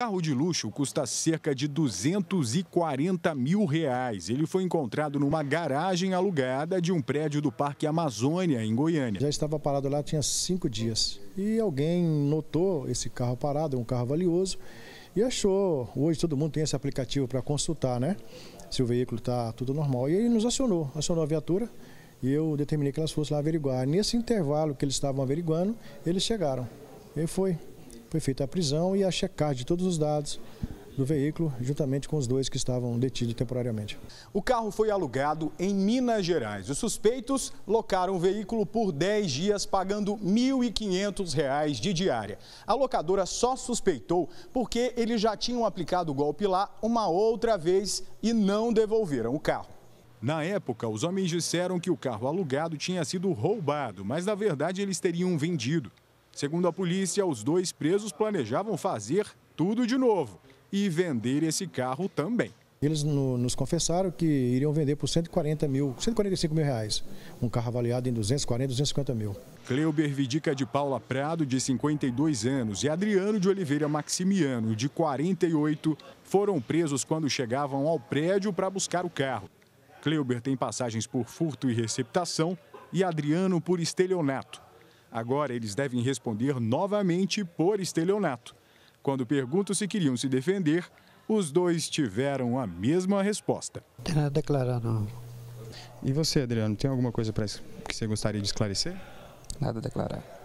Carro de luxo custa cerca de 240 mil reais. Ele foi encontrado numa garagem alugada de um prédio do Parque Amazônia, em Goiânia. Já estava parado lá, tinha cinco dias. E alguém notou esse carro parado, um carro valioso, e achou. Hoje todo mundo tem esse aplicativo para consultar, né? Se o veículo está tudo normal. E ele nos acionou, acionou a viatura e eu determinei que elas fossem lá averiguar. Nesse intervalo que eles estavam averiguando, eles chegaram. E foi foi feita a prisão e a checagem de todos os dados do veículo, juntamente com os dois que estavam detidos temporariamente. O carro foi alugado em Minas Gerais. Os suspeitos locaram o veículo por 10 dias, pagando R$ 1.500 de diária. A locadora só suspeitou porque eles já tinham aplicado o golpe lá uma outra vez e não devolveram o carro. Na época, os homens disseram que o carro alugado tinha sido roubado, mas na verdade eles teriam vendido. Segundo a polícia, os dois presos planejavam fazer tudo de novo e vender esse carro também. Eles no, nos confessaram que iriam vender por 140 mil, 145 mil reais. Um carro avaliado em 240, 250 mil. Cleuber Vidica de Paula Prado, de 52 anos, e Adriano de Oliveira Maximiano, de 48, foram presos quando chegavam ao prédio para buscar o carro. Cleuber tem passagens por furto e receptação e Adriano por estelionato. Agora eles devem responder novamente por estelionato. Quando pergunto se queriam se defender, os dois tiveram a mesma resposta. Não tem nada a declarar, não. E você, Adriano, tem alguma coisa que você gostaria de esclarecer? Nada a declarar.